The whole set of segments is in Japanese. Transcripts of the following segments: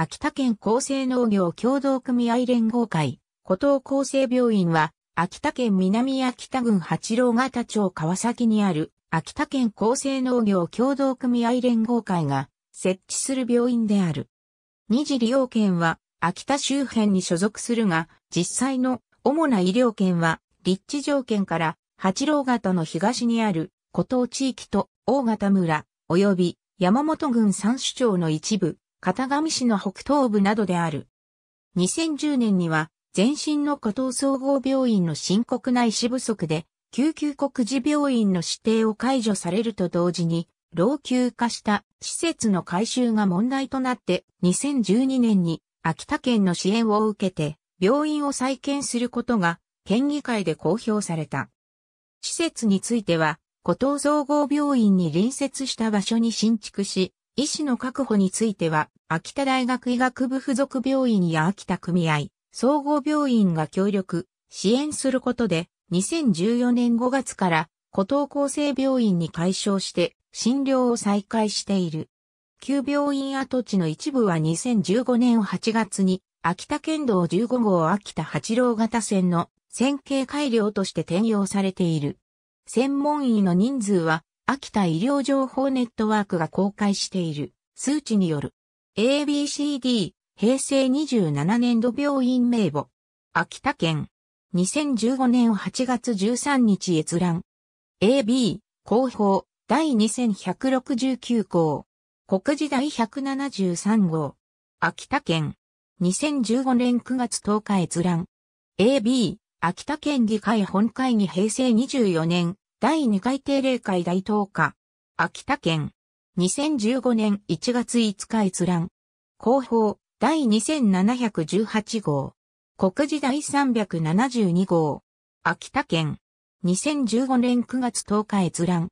秋田県厚生農業協同組合連合会、古東厚生病院は、秋田県南秋田郡八郎潟町川崎にある、秋田県厚生農業協同組合連合会が設置する病院である。二次利用券は、秋田周辺に所属するが、実際の主な医療権は、立地条件から、八郎潟の東にある、古東地域と大潟村、及び山本郡三種町の一部、片上市の北東部などである。2010年には、前身の古藤総合病院の深刻な医師不足で、救急国事病院の指定を解除されると同時に、老朽化した施設の改修が問題となって、2012年に秋田県の支援を受けて、病院を再建することが、県議会で公表された。施設については、古藤総合病院に隣接した場所に新築し、医師の確保については、秋田大学医学部附属病院や秋田組合、総合病院が協力、支援することで、2014年5月から、古東厚生病院に解消して、診療を再開している。旧病院跡地の一部は2015年8月に、秋田県道15号秋田八郎型線の線形改良として転用されている。専門医の人数は秋田医療情報ネットワークが公開している数値による ABCD 平成27年度病院名簿秋田県2015年8月13日閲覧 AB 広報第2169号国時第173号秋田県2015年9月10日閲覧 AB 秋田県議会本会議平成24年第2回定例会大0下、秋田県、2015年1月5日閲覧、広報、第2718号、国時第372号、秋田県、2015年9月10日閲覧、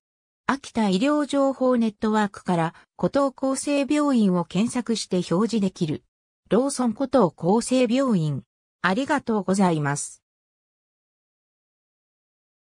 秋田医療情報ネットワークから、古東厚生病院を検索して表示できる。ローソン古東厚生病院。ありがとうございます。